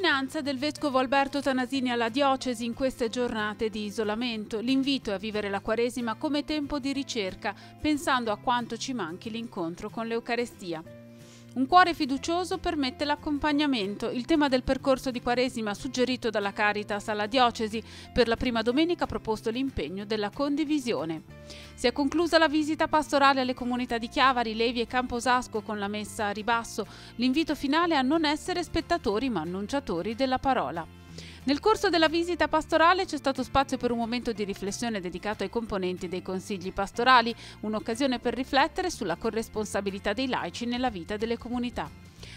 vicinanza del vescovo Alberto Tanasini alla diocesi in queste giornate di isolamento. L'invito è a vivere la Quaresima come tempo di ricerca, pensando a quanto ci manchi l'incontro con l'Eucarestia. Un cuore fiducioso permette l'accompagnamento, il tema del percorso di Quaresima suggerito dalla Caritas alla Diocesi, per la prima domenica ha proposto l'impegno della condivisione. Si è conclusa la visita pastorale alle comunità di Chiavari, Levi e Camposasco con la messa a ribasso, l'invito finale a non essere spettatori ma annunciatori della parola. Nel corso della visita pastorale c'è stato spazio per un momento di riflessione dedicato ai componenti dei consigli pastorali, un'occasione per riflettere sulla corresponsabilità dei laici nella vita delle comunità.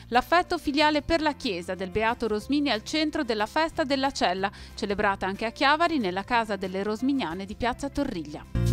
L'affetto filiale per la Chiesa del Beato Rosmini al centro della festa della Cella, celebrata anche a Chiavari nella casa delle Rosminiane di Piazza Torriglia.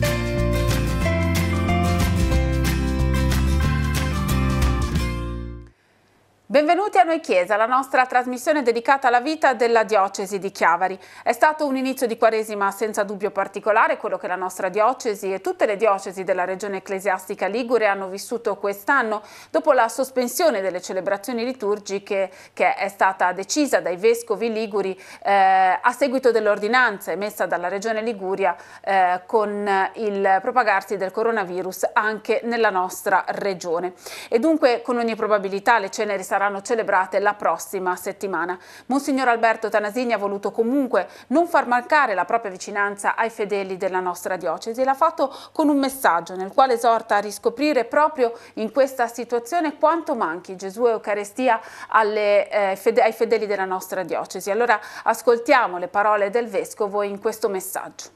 Benvenuti a Noi Chiesa, la nostra trasmissione dedicata alla vita della diocesi di Chiavari. È stato un inizio di Quaresima senza dubbio particolare, quello che la nostra diocesi e tutte le diocesi della regione ecclesiastica Ligure hanno vissuto quest'anno dopo la sospensione delle celebrazioni liturgiche che è stata decisa dai vescovi liguri eh, a seguito dell'ordinanza emessa dalla regione Liguria eh, con il propagarsi del coronavirus anche nella nostra regione. E dunque con ogni probabilità le ceneri saranno saranno celebrate la prossima settimana. Monsignor Alberto Tanasini ha voluto comunque non far mancare la propria vicinanza ai fedeli della nostra diocesi e l'ha fatto con un messaggio nel quale esorta a riscoprire proprio in questa situazione quanto manchi Gesù e Eucaristia alle, eh, fede ai fedeli della nostra diocesi. Allora ascoltiamo le parole del Vescovo in questo messaggio.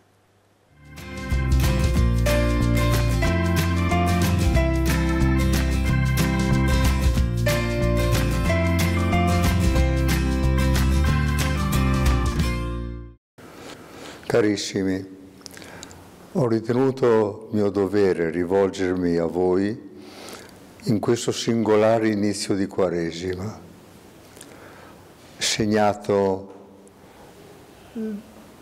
Carissimi, ho ritenuto mio dovere rivolgermi a voi in questo singolare inizio di Quaresima, segnato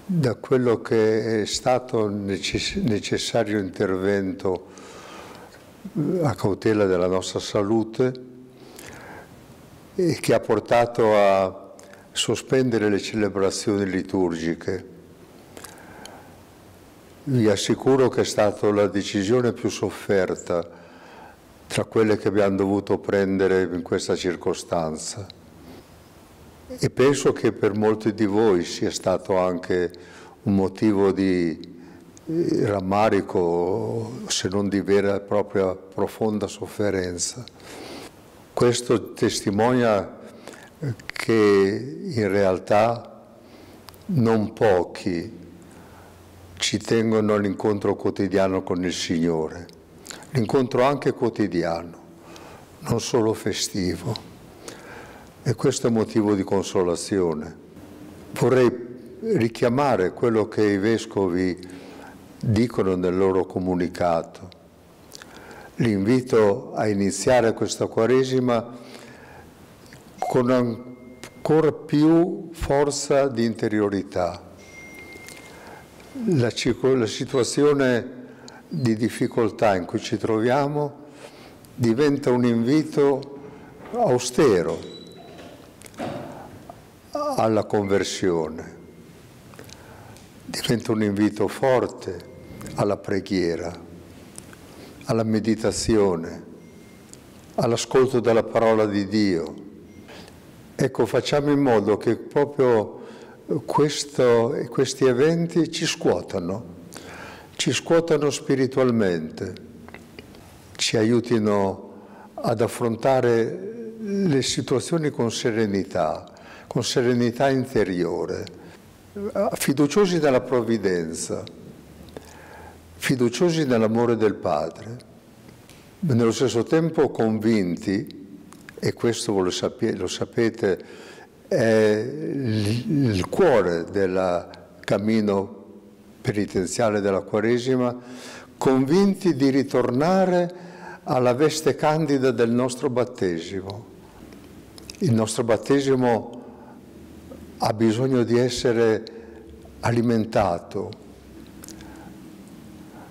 da quello che è stato necess necessario intervento eh, a cautela della nostra salute e che ha portato a sospendere le celebrazioni liturgiche vi assicuro che è stata la decisione più sofferta tra quelle che abbiamo dovuto prendere in questa circostanza e penso che per molti di voi sia stato anche un motivo di eh, rammarico, se non di vera e propria profonda sofferenza. Questo testimonia eh, che in realtà non pochi ci tengono all'incontro quotidiano con il Signore, l'incontro anche quotidiano, non solo festivo. E questo è motivo di consolazione. Vorrei richiamare quello che i vescovi dicono nel loro comunicato. L'invito a iniziare questa Quaresima con ancora più forza di interiorità la, la, situazione di difficoltà in cui ci troviamo diventa un invito austero alla conversione, diventa un invito forte alla preghiera, alla meditazione, all'ascolto della parola di Dio. Ecco, facciamo in modo che proprio questo, questi eventi ci scuotano, ci scuotano spiritualmente, ci aiutino ad affrontare le situazioni con serenità, con serenità interiore, fiduciosi nella provvidenza, fiduciosi nell'amore del Padre, ma nello stesso tempo convinti, e questo lo sapete è il cuore del cammino penitenziale della Quaresima, convinti di ritornare alla veste candida del nostro battesimo. Il nostro battesimo ha bisogno di essere alimentato.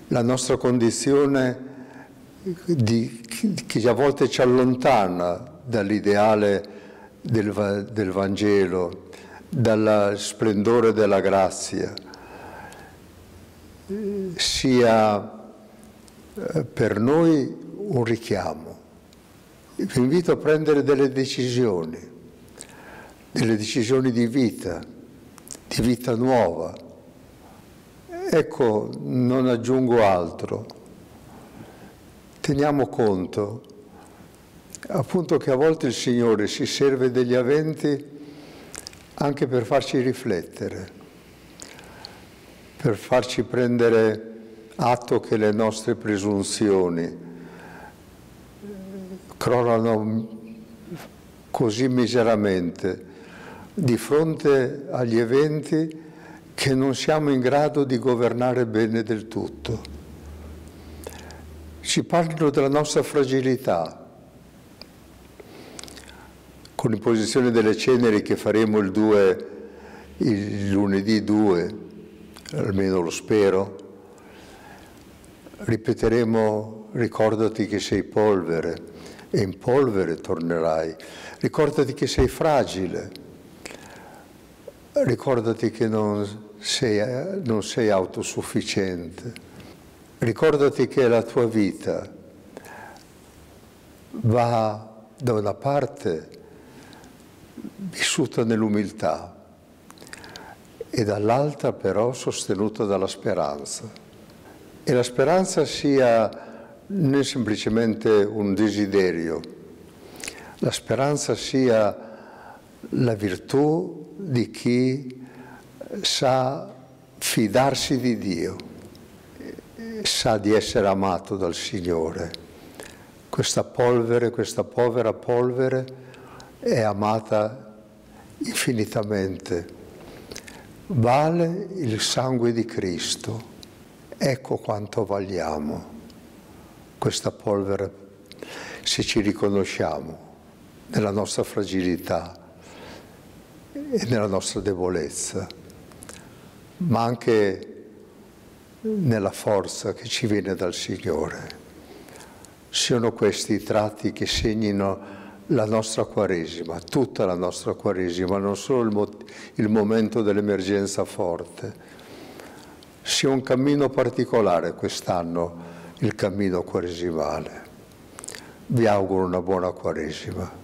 La nostra condizione di, che a volte ci allontana dall'ideale del, del Vangelo, dal splendore della grazia, sia eh, per noi un richiamo. Vi invito a prendere delle decisioni, delle decisioni di vita, di vita nuova. Ecco, non aggiungo altro. Teniamo conto appunto che a volte il Signore si serve degli eventi anche per farci riflettere, per farci prendere atto che le nostre presunzioni crollano così miseramente di fronte agli eventi che non siamo in grado di governare bene del tutto. Ci parlano della nostra fragilità, con l'imposizione delle ceneri che faremo il 2, il lunedì 2, almeno lo spero, ripeteremo ricordati che sei polvere e in polvere tornerai, ricordati che sei fragile, ricordati che non sei, non sei autosufficiente, ricordati che la tua vita va da una parte vissuta nell'umiltà e dall'altra però sostenuta dalla speranza. E la speranza sia non semplicemente un desiderio, la speranza sia la virtù di chi sa fidarsi di Dio, sa di essere amato dal Signore. Questa polvere, questa povera polvere è amata infinitamente. Vale il sangue di Cristo, ecco quanto valiamo questa polvere se ci riconosciamo nella nostra fragilità e nella nostra debolezza, ma anche nella forza che ci viene dal Signore. Sono questi i tratti che segnino la nostra Quaresima, tutta la nostra Quaresima, non solo il, mo il momento dell'emergenza forte. Sia un cammino particolare quest'anno, il cammino quaresimale. Vi auguro una buona Quaresima.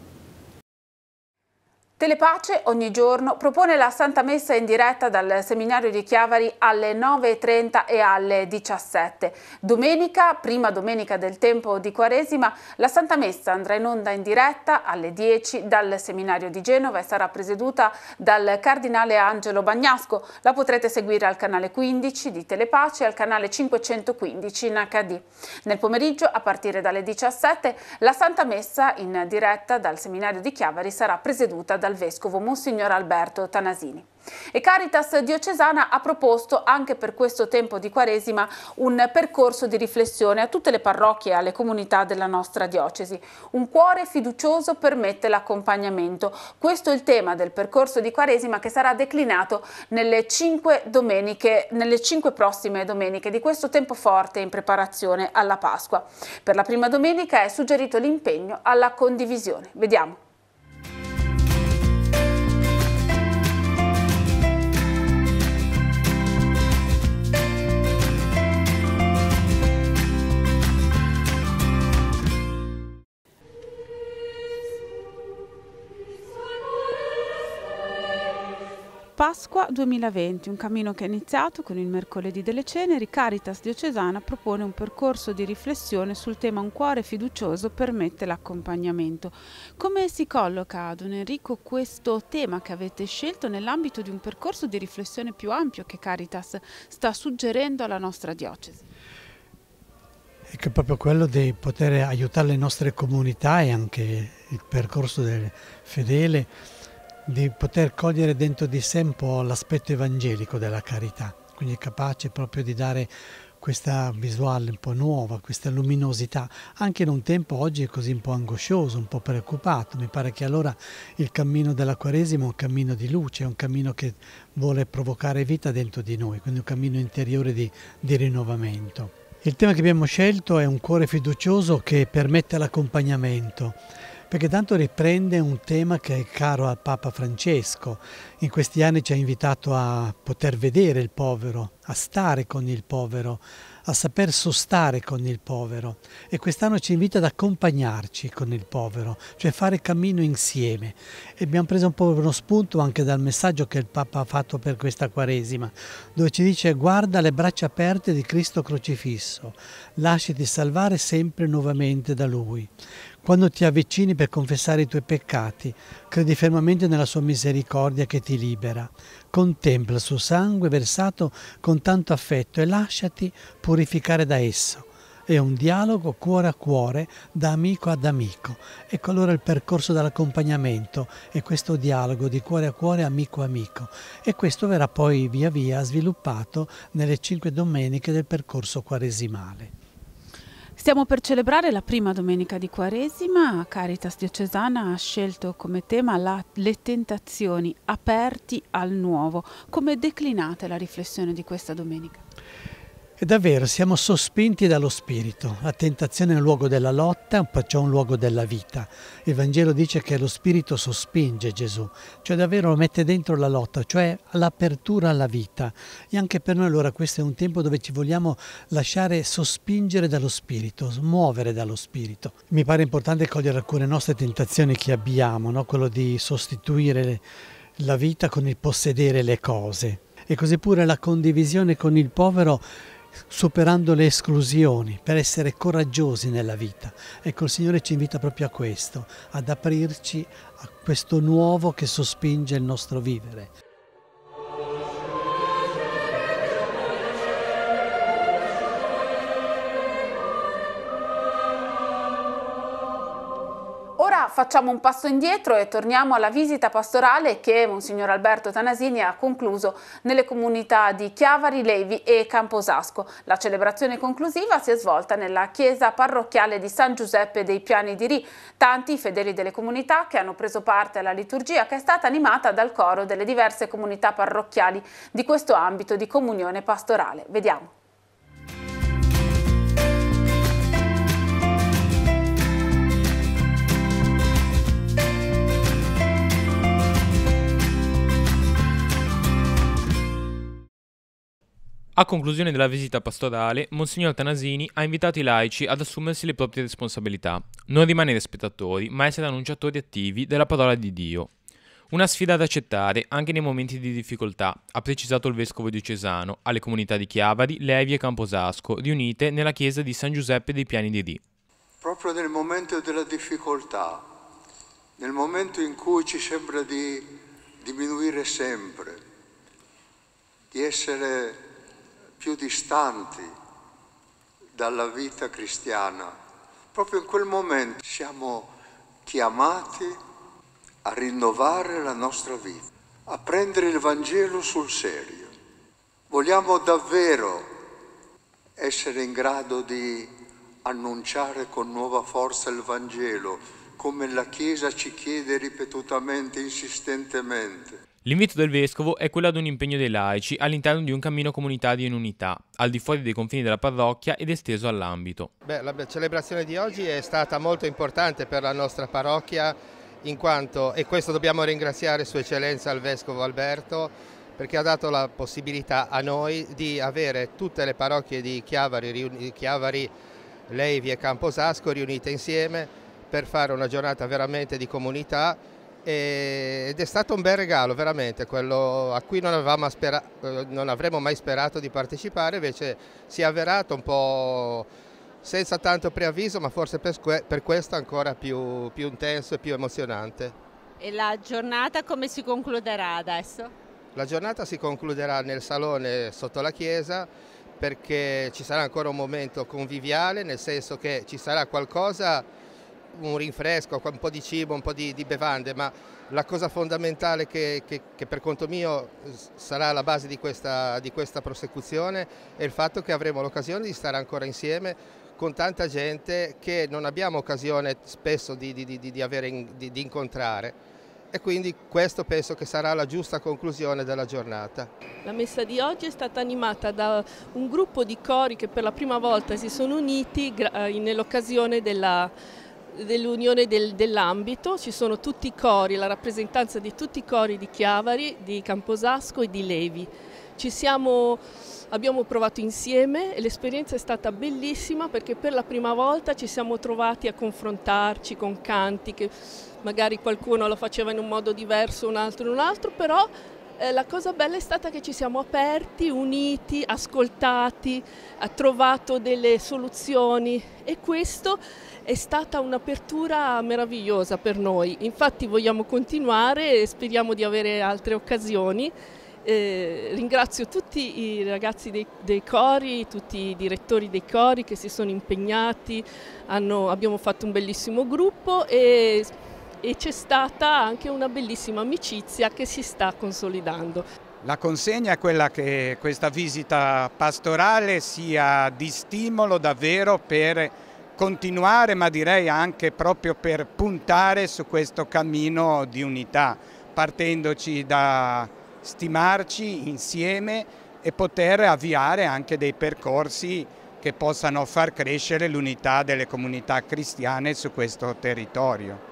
Telepace ogni giorno propone la Santa Messa in diretta dal seminario di Chiavari alle 9.30 e alle 17. Domenica, prima domenica del tempo di Quaresima, la Santa Messa andrà in onda in diretta alle 10 dal seminario di Genova e sarà presieduta dal Cardinale Angelo Bagnasco. La potrete seguire al canale 15 di Telepace e al canale 515 in HD. Nel pomeriggio, a partire dalle 17, la Santa Messa in diretta dal seminario di Chiavari sarà presieduta dal dal Vescovo Monsignor Alberto Tanasini. E Caritas Diocesana ha proposto anche per questo tempo di Quaresima un percorso di riflessione a tutte le parrocchie e alle comunità della nostra diocesi. Un cuore fiducioso permette l'accompagnamento. Questo è il tema del percorso di Quaresima che sarà declinato nelle cinque, domeniche, nelle cinque prossime domeniche di questo tempo forte in preparazione alla Pasqua. Per la prima domenica è suggerito l'impegno alla condivisione. Vediamo. Pasqua 2020, un cammino che è iniziato con il mercoledì delle ceneri, Caritas Diocesana propone un percorso di riflessione sul tema Un cuore fiducioso permette l'accompagnamento. Come si colloca, Don Enrico, questo tema che avete scelto nell'ambito di un percorso di riflessione più ampio che Caritas sta suggerendo alla nostra diocesi? È che è proprio quello di poter aiutare le nostre comunità e anche il percorso del fedele di poter cogliere dentro di sé un po' l'aspetto evangelico della carità, quindi è capace proprio di dare questa visuale un po' nuova, questa luminosità, anche in un tempo oggi così un po' angoscioso, un po' preoccupato. Mi pare che allora il cammino della Quaresima è un cammino di luce, è un cammino che vuole provocare vita dentro di noi, quindi un cammino interiore di, di rinnovamento. Il tema che abbiamo scelto è un cuore fiducioso che permette l'accompagnamento perché tanto riprende un tema che è caro al Papa Francesco. In questi anni ci ha invitato a poter vedere il povero, a stare con il povero, a saper sostare con il povero e quest'anno ci invita ad accompagnarci con il povero, cioè fare cammino insieme. E abbiamo preso un po' uno spunto anche dal messaggio che il Papa ha fatto per questa Quaresima, dove ci dice guarda le braccia aperte di Cristo crocifisso, lasciati salvare sempre nuovamente da Lui. Quando ti avvicini per confessare i tuoi peccati, credi fermamente nella sua misericordia che ti libera. Contempla il suo sangue versato con tanto affetto e lasciati purificare da esso. È un dialogo cuore a cuore, da amico ad amico. Ecco allora il percorso dell'accompagnamento e questo dialogo di cuore a cuore, amico a amico. E questo verrà poi via via sviluppato nelle cinque domeniche del percorso quaresimale. Stiamo per celebrare la prima domenica di Quaresima. Caritas Diocesana ha scelto come tema la, le tentazioni aperti al nuovo. Come declinate la riflessione di questa domenica? E davvero siamo sospinti dallo Spirito. La tentazione è un luogo della lotta, perciò un luogo della vita. Il Vangelo dice che lo Spirito sospinge Gesù, cioè davvero lo mette dentro la lotta, cioè l'apertura alla vita. E anche per noi allora questo è un tempo dove ci vogliamo lasciare sospingere dallo Spirito, smuovere dallo Spirito. Mi pare importante cogliere alcune nostre tentazioni che abbiamo, no? quello di sostituire la vita con il possedere le cose. E così pure la condivisione con il povero superando le esclusioni, per essere coraggiosi nella vita. Ecco, il Signore ci invita proprio a questo, ad aprirci a questo nuovo che sospinge il nostro vivere, facciamo un passo indietro e torniamo alla visita pastorale che Monsignor Alberto Tanasini ha concluso nelle comunità di Chiavari, Levi e Camposasco. La celebrazione conclusiva si è svolta nella chiesa parrocchiale di San Giuseppe dei Piani di Ri. Tanti fedeli delle comunità che hanno preso parte alla liturgia che è stata animata dal coro delle diverse comunità parrocchiali di questo ambito di comunione pastorale. Vediamo. A conclusione della visita pastorale, Monsignor Tanasini ha invitato i laici ad assumersi le proprie responsabilità, non rimanere spettatori, ma essere annunciatori attivi della parola di Dio. Una sfida da accettare anche nei momenti di difficoltà, ha precisato il vescovo diocesano alle comunità di Chiavari, Levi e Camposasco, riunite nella chiesa di San Giuseppe dei Piani di Dì. Proprio nel momento della difficoltà, nel momento in cui ci sembra di diminuire sempre, di essere più distanti dalla vita cristiana. Proprio in quel momento siamo chiamati a rinnovare la nostra vita, a prendere il Vangelo sul serio. Vogliamo davvero essere in grado di annunciare con nuova forza il Vangelo, come la Chiesa ci chiede ripetutamente, insistentemente. L'invito del vescovo è quello ad un impegno dei laici all'interno di un cammino comunitario in unità, al di fuori dei confini della parrocchia ed esteso all'ambito. la celebrazione di oggi è stata molto importante per la nostra parrocchia, in quanto, e questo dobbiamo ringraziare Sua Eccellenza il Vescovo Alberto, perché ha dato la possibilità a noi di avere tutte le parrocchie di Chiavari, Chiavari Levi e Camposasco riunite insieme per fare una giornata veramente di comunità ed è stato un bel regalo veramente quello a cui non, eh, non, avremmo mai sperato di partecipare invece si è avverato un po' senza tanto preavviso ma forse per, per questo ancora più, più intenso e più emozionante e la giornata come si concluderà adesso? la giornata si concluderà nel salone sotto la chiesa perché ci sarà ancora un momento conviviale nel senso che ci sarà qualcosa un rinfresco, un po' di cibo, un po' di, di bevande, ma la cosa fondamentale che, che, che, per conto mio eh, sarà la base di questa, di questa prosecuzione è il fatto che avremo l'occasione di stare ancora insieme con tanta gente che non abbiamo occasione spesso di, di, di, avere, di, incontrare e quindi questo penso che sarà la giusta conclusione della giornata. La messa di oggi è stata animata da un gruppo di cori che per la prima volta si sono uniti eh, nell'occasione della dell'unione del, dell'ambito, ci sono tutti i cori, la rappresentanza di tutti i cori di Chiavari, di Camposasco e di Levi. Siamo, abbiamo provato insieme e l'esperienza è stata bellissima perché per la prima volta ci siamo trovati a confrontarci con canti che magari qualcuno lo faceva in un modo diverso, un altro in un altro, però eh, la cosa bella è stata che ci siamo aperti, uniti, ascoltati, ha trovato delle soluzioni e questo è stata un'apertura meravigliosa per noi, infatti vogliamo continuare e speriamo di avere altre occasioni. Eh, ringrazio tutti i ragazzi dei, dei, cori, tutti i direttori dei cori che si sono impegnati, hanno, abbiamo fatto un bellissimo gruppo e, e c'è stata anche una bellissima amicizia che si sta consolidando. La consegna è quella che questa visita pastorale sia di stimolo davvero per continuare ma direi anche proprio per puntare su questo cammino di unità, partendoci da stimarci insieme e poter avviare anche dei percorsi che possano far crescere l'unità delle comunità cristiane su questo territorio.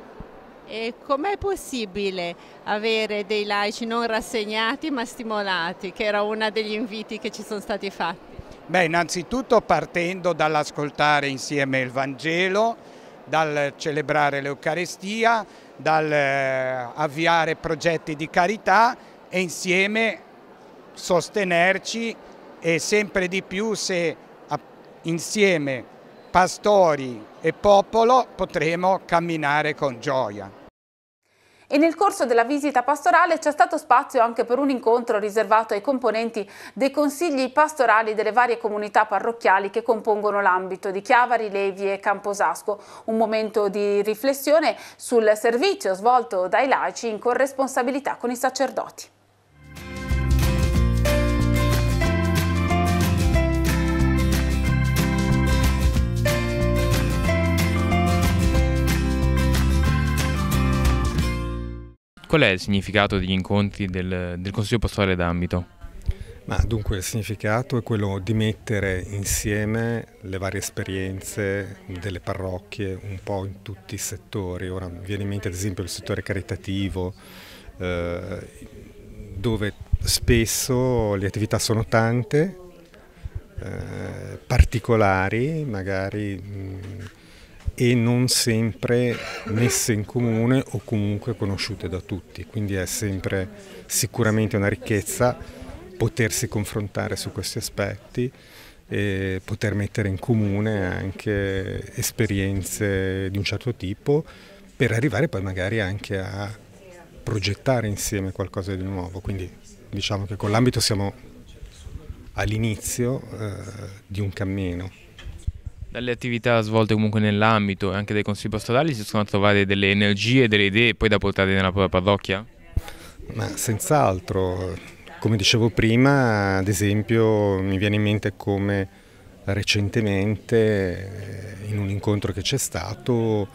E com'è possibile avere dei laici non rassegnati ma stimolati, che era uno degli inviti che ci sono stati fatti? Beh, innanzitutto partendo dall'ascoltare insieme il Vangelo, dal celebrare l'Eucarestia, dal eh, avviare progetti di carità e insieme sostenerci e sempre di più se insieme pastori e popolo potremo camminare con gioia. E nel corso della visita pastorale c'è stato spazio anche per un incontro riservato ai componenti dei consigli pastorali delle varie comunità parrocchiali che compongono l'ambito di Chiavari, Levi e Camposasco. Un momento di riflessione sul servizio svolto dai laici in corresponsabilità con i sacerdoti. Qual è il significato degli incontri del, del Consiglio Pastorale d'Ambito? Ma dunque il significato è quello di mettere insieme le varie esperienze delle parrocchie un po' in tutti i settori. Ora mi viene in mente ad esempio il settore caritativo, eh, dove spesso le attività sono tante, eh, particolari, magari mh, mm, e non sempre messe in comune o comunque conosciute da tutti, quindi è sempre sicuramente una ricchezza potersi confrontare su questi aspetti e poter mettere in comune anche esperienze di un certo tipo per arrivare poi magari anche a progettare insieme qualcosa di nuovo, quindi diciamo che con l'ambito siamo all'inizio eh, di un cammino. Dalle attività svolte comunque nell'ambito e anche dei consigli postali si sono trovate delle energie, delle idee poi da portare nella propria parrocchia? Ma senz'altro, come dicevo prima, ad esempio mi viene in mente come recentemente eh, in un incontro che c'è stato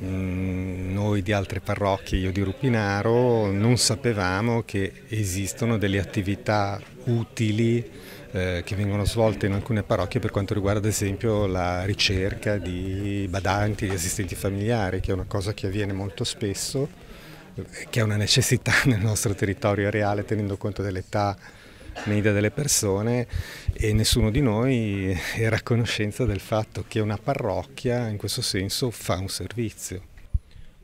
mm, noi di altre parrocchie, io di Rupinaro, non sapevamo che esistono delle attività utili eh, che vengono svolte in alcune parrocchie per quanto riguarda ad esempio la ricerca di badanti, di assistenti familiari, che è una cosa che avviene molto spesso, eh, che è una necessità nel nostro territorio reale tenendo conto dell'età media delle persone e nessuno di noi era a conoscenza del fatto che una parrocchia in questo senso fa un servizio.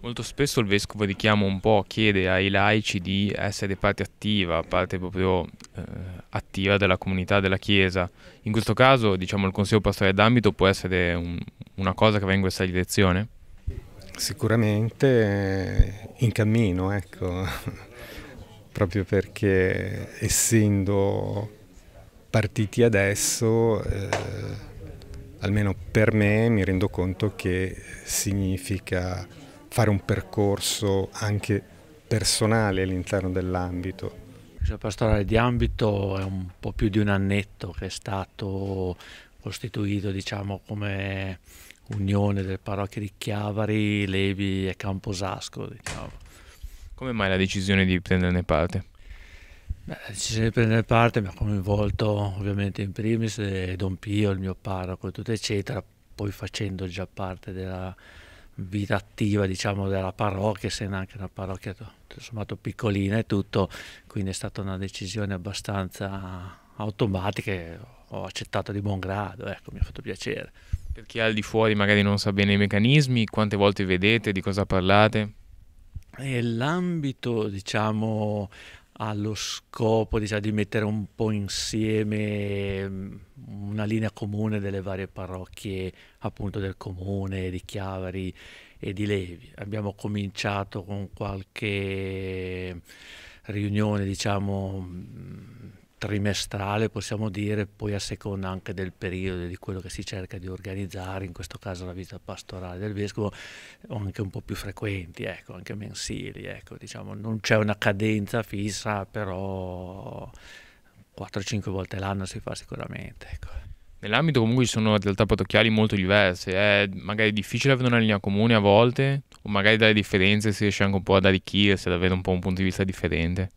Molto spesso il vescovo richiama un po', chiede ai laici di essere parte attiva, parte proprio eh, attiva della comunità, della Chiesa. In questo caso, diciamo, il Consiglio Pastorale d'Ambito può essere un, una cosa che va in questa direzione? Sicuramente eh, in cammino, ecco, proprio perché essendo partiti adesso, eh, almeno per me, mi rendo conto che significa fare un percorso anche personale all'interno dell'ambito L'ufficio pastorale di ambito è un po' più di un annetto che è stato costituito diciamo, come unione delle parrocchie di Chiavari, Levi e Camposasco. Diciamo. Come mai la decisione di prenderne parte? Beh, la decisione di prenderne parte mi ha coinvolto ovviamente in primis eh, Don Pio, il mio parroco e tutto eccetera, poi facendo già parte della vita attiva diciamo, della parrocchia, se anche una parrocchia sommato piccolina e tutto, quindi è stata una decisione abbastanza automatica e ho accettato di buon grado, ecco, mi ha fatto piacere. Per chi è al di fuori magari non sa bene i meccanismi, quante volte vedete, di cosa parlate? Eh, l'ambito, diciamo, allo scopo diciamo, di mettere un po' insieme mm, una linea comune delle varie parrocchie appunto del comune, di Chiavari e di Levi. Abbiamo cominciato con qualche riunione diciamo mm, trimestrale, possiamo dire, poi a seconda anche del periodo, e di quello che si cerca di organizzare, in questo caso la visita pastorale del vescovo, o anche un po' più frequenti, ecco, anche mensili. Ecco, diciamo. Non c'è una cadenza fissa, però 4-5 volte l'anno si fa sicuramente. Ecco. Nell'ambito comunque ci sono realtà parrocchiali molto diverse, è magari difficile avere una linea comune a volte, o magari dalle differenze si riesce anche un po' ad arricchirsi, ad avere un po' un punto di vista differente.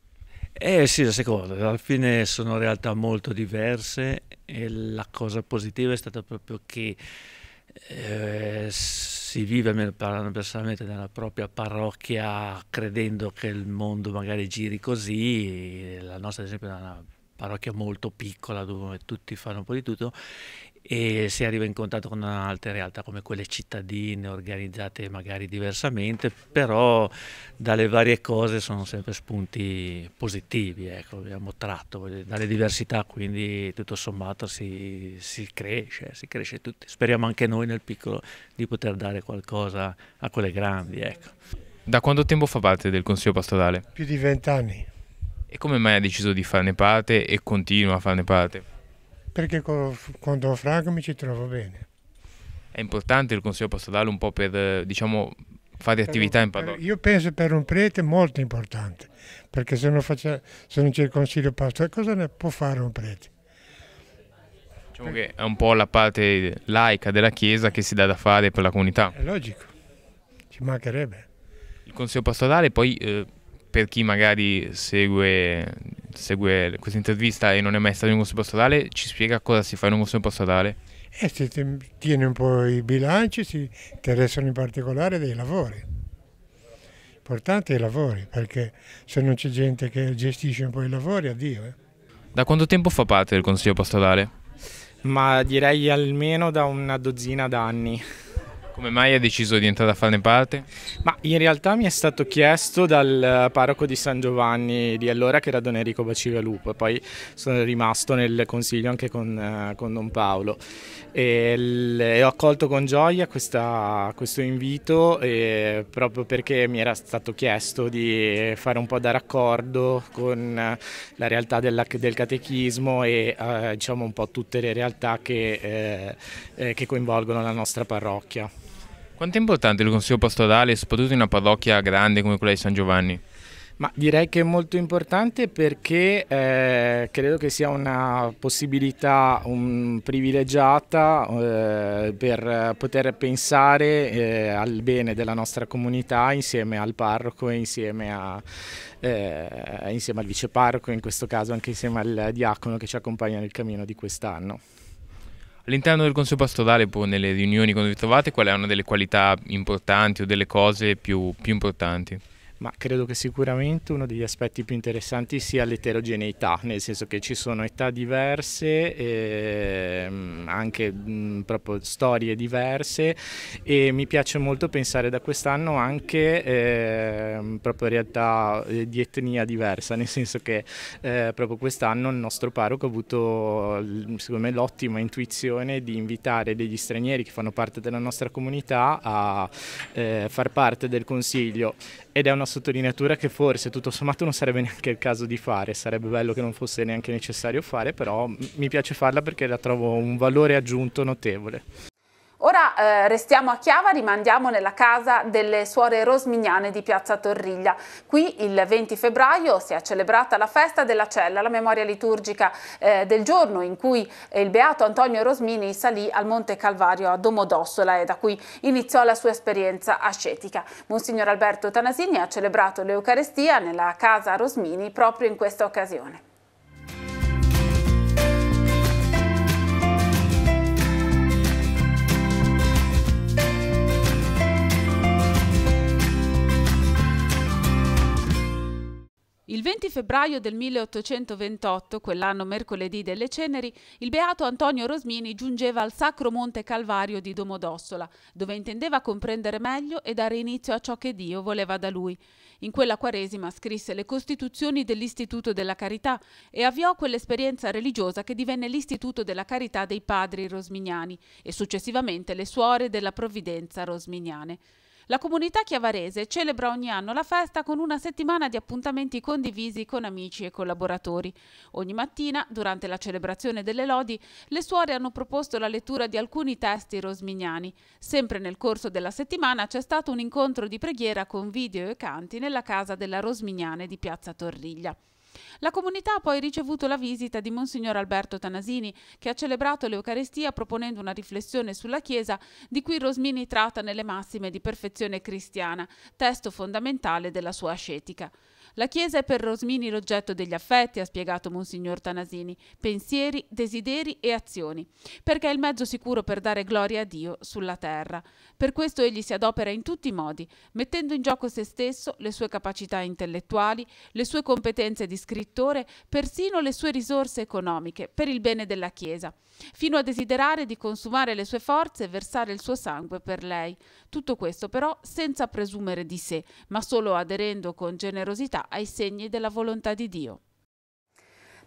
Eh sì, la seconda, alla fine sono realtà molto diverse e la cosa positiva è stata proprio che eh, si vive, almeno parlando personalmente, nella propria parrocchia credendo che il mondo magari giri così, la nostra ad esempio è una parrocchia molto piccola dove tutti fanno un po' di tutto e si arriva in contatto con altre realtà come quelle cittadine organizzate magari diversamente, però dalle varie cose sono sempre spunti positivi, ecco, abbiamo tratto dalle diversità, quindi tutto sommato si, si cresce, si cresce tutti. Speriamo anche noi nel piccolo di poter dare qualcosa a quelle grandi. Ecco. Da quanto tempo fa parte del Consiglio Pastorale? Più di vent'anni. E come mai ha deciso di farne parte e continua a farne parte? perché con, con Don Franco mi ci trovo bene. È importante il consiglio pastorale un po' per diciamo, fare per attività un, in Padova? Io penso per un prete molto importante, perché se non, faccia, se non c'è il consiglio pastorale cosa ne può fare un prete? Diciamo che è un po' la parte laica della Chiesa che si dà da fare per la comunità. È logico, ci mancherebbe. Il consiglio pastorale poi eh, per chi magari segue, segue questa intervista e non è mai stato in un corso postale, ci spiega cosa si fa in un corso postale? Eh, si tiene un po' i bilanci, si interessano in particolare dei lavori. Importante i lavori, perché se non c'è gente che gestisce un po' i lavori, addio. Eh. Da quanto tempo fa parte del Consiglio postale? Ma direi almeno da una dozzina d'anni. Come mai hai deciso di entrare a farne parte? Ma in realtà mi è stato chiesto dal eh, parroco di San Giovanni di allora, che era Don Enrico Bacigalupo, e poi sono rimasto nel consiglio anche con, eh, con Don Paolo. E, e, ho accolto con gioia questa, questo invito e, proprio perché mi era stato chiesto di fare un po' da raccordo con eh, la realtà della, del catechismo e eh, diciamo un po' tutte le realtà che, eh, eh, che coinvolgono la nostra parrocchia. Quanto è importante il consiglio pastorale, soprattutto in una parrocchia grande come quella di San Giovanni? Ma direi che è molto importante perché eh, credo che sia una possibilità un, privilegiata eh, per poter pensare eh, al bene della nostra comunità insieme al parroco e insieme, a, eh, insieme al viceparroco, in questo caso anche insieme al diacono che ci accompagna nel cammino di quest'anno. All'interno del Consiglio pastorale, poi, boh, nelle riunioni quando vi trovate, qual è una delle qualità importanti o delle cose più, più importanti? ma credo che sicuramente uno degli aspetti più interessanti sia l'eterogeneità, nel senso che ci sono età diverse, eh, anche mh, proprio storie diverse e mi piace molto pensare da quest'anno anche eh, proprio realtà eh, di etnia diversa, nel senso che eh, proprio quest'anno il nostro parroco ha avuto secondo me l'ottima intuizione di invitare degli stranieri che fanno parte della nostra comunità a eh, far parte del consiglio ed è una sottolineatura che forse tutto sommato non sarebbe neanche il caso di fare, sarebbe bello che non fosse neanche necessario fare, però mi piace farla perché la trovo un valore aggiunto notevole. Ora eh, restiamo a Chiava, rimandiamo nella casa delle suore rosmignane di Piazza Torriglia. Qui il 20 febbraio si è celebrata la festa della cella, la memoria liturgica eh, del giorno in cui il beato Antonio Rosmini salì al Monte Calvario a Domodossola e eh, da cui iniziò la sua esperienza ascetica. Monsignor Alberto Tanasini ha celebrato l'Eucarestia nella casa Rosmini proprio in questa occasione. Il 20 febbraio del 1828, quell'anno mercoledì delle ceneri, il beato Antonio Rosmini giungeva al Sacro Monte Calvario di Domodossola, dove intendeva comprendere meglio e dare inizio a ciò che Dio voleva da lui. In quella quaresima scrisse le costituzioni dell'Istituto della Carità e avviò quell'esperienza religiosa che divenne l'Istituto della Carità dei Padri Rosminiani e successivamente le Suore della Provvidenza Rosminiane. La comunità chiavarese celebra ogni anno la festa con una settimana di appuntamenti condivisi con amici e collaboratori. Ogni mattina, durante la celebrazione delle lodi, le suore hanno proposto la lettura di alcuni testi rosmignani. Sempre nel corso della settimana c'è stato un incontro di preghiera con video e canti nella casa della Rosmignane di Piazza Torriglia. La comunità ha poi ricevuto la visita di Monsignor Alberto Tanasini, che ha celebrato l'Eucarestia proponendo una riflessione sulla Chiesa di cui Rosmini tratta nelle massime di perfezione cristiana, testo fondamentale della sua ascetica. La Chiesa è per Rosmini l'oggetto degli affetti, ha spiegato Monsignor Tanasini, pensieri, desideri e azioni, perché è il mezzo sicuro per dare gloria a Dio sulla terra. Per questo egli si adopera in tutti i modi, mettendo in gioco se stesso, le sue capacità intellettuali, le sue competenze di scrittore, persino le sue risorse economiche, per il bene della Chiesa, fino a desiderare di consumare le sue forze e versare il suo sangue per lei. Tutto questo però senza presumere di sé, ma solo aderendo con generosità ai segni della volontà di Dio.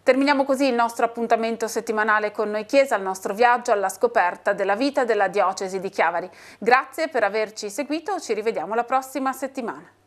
Terminiamo così il nostro appuntamento settimanale con Noi Chiesa, il nostro viaggio alla scoperta della vita della diocesi di Chiavari. Grazie per averci seguito, ci rivediamo la prossima settimana.